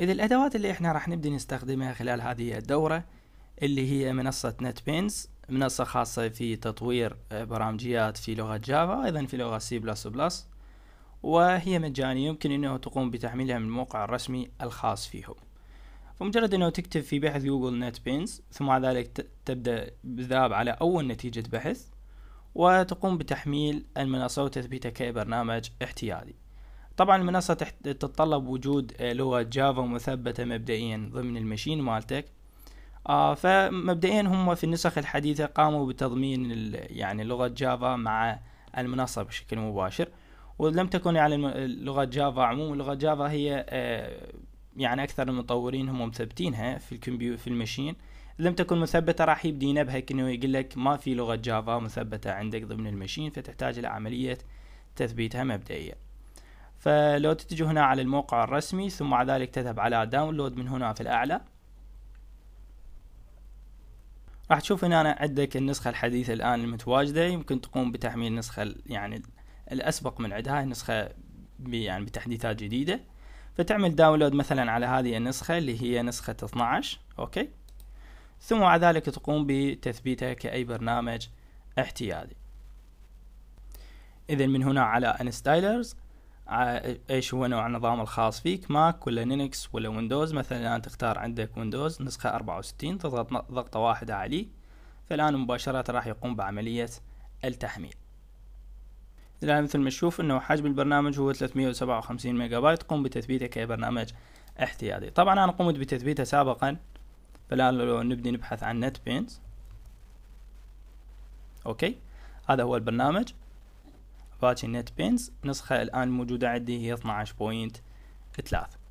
إذا الأدوات اللي إحنا راح نبدأ نستخدمها خلال هذه الدورة اللي هي منصة نت بينز منصة خاصة في تطوير آه، برامجيات في لغة جافا أيضا في لغة سي بلس بلس وهي مجانية يمكن أنه تقوم بتحميلها من الموقع الرسمي الخاص فيهم فمجرد أنه تكتب في بحث جوجل نت بينز ثم بعد ذلك تبدأ بالذهاب على أول نتيجة بحث وتقوم بتحميل المنصة وتثبيتها كبرنامج احتيالي طبعا المنصة تتطلب وجود لغة آه، جافا مثبتة مبدئيا ضمن المشين مالتك آه، فمبدئيا هم في النسخ الحديثة قاموا بتضمين يعني لغة جافا مع المنصة بشكل مباشر ولم تكن يعني لغة جافا عموما لغة جافا هي آه، يعني أكثر المطورين هم مثبتينها في الكمبيوتر في المشين لم تكن مثبتة راح يبدي ينبهك انه يقول لك ما في لغة جافا مثبتة عندك ضمن المشين فتحتاج إلى عملية تثبيتها مبدئيا فلو تتجه هنا على الموقع الرسمي ثم بعد ذلك تذهب على داونلود من هنا في الأعلى راح تشوف هنا أنا عندك النسخة الحديثة الآن المتواجدة يمكن تقوم بتحميل النسخة يعني الأسبق من عندها النسخة يعني بتحديثات جديدة فتعمل داونلود مثلا على هذه النسخة اللي هي نسخة 12 أوكي ثم بعد ذلك تقوم بتثبيتها كأي برنامج احتيادي إذا من هنا على انستايلرز ايش هو نوع النظام الخاص فيك ماك ولا لينكس ولا ويندوز مثلا الان تختار عندك ويندوز نسخة 64 تضغط ضغطة واحدة عليه فالان مباشرة راح يقوم بعملية التحميل الان مثل ما تشوف انه حجم البرنامج هو 357 ميجا بايت قم بتثبيته كبرنامج احتياطي طبعا انا قمت بتثبيته سابقا فالان لو نبدي نبحث عن نت بينز اوكي هذا هو البرنامج باتش نت بينز نسخة الآن موجودة عندي هي 12.3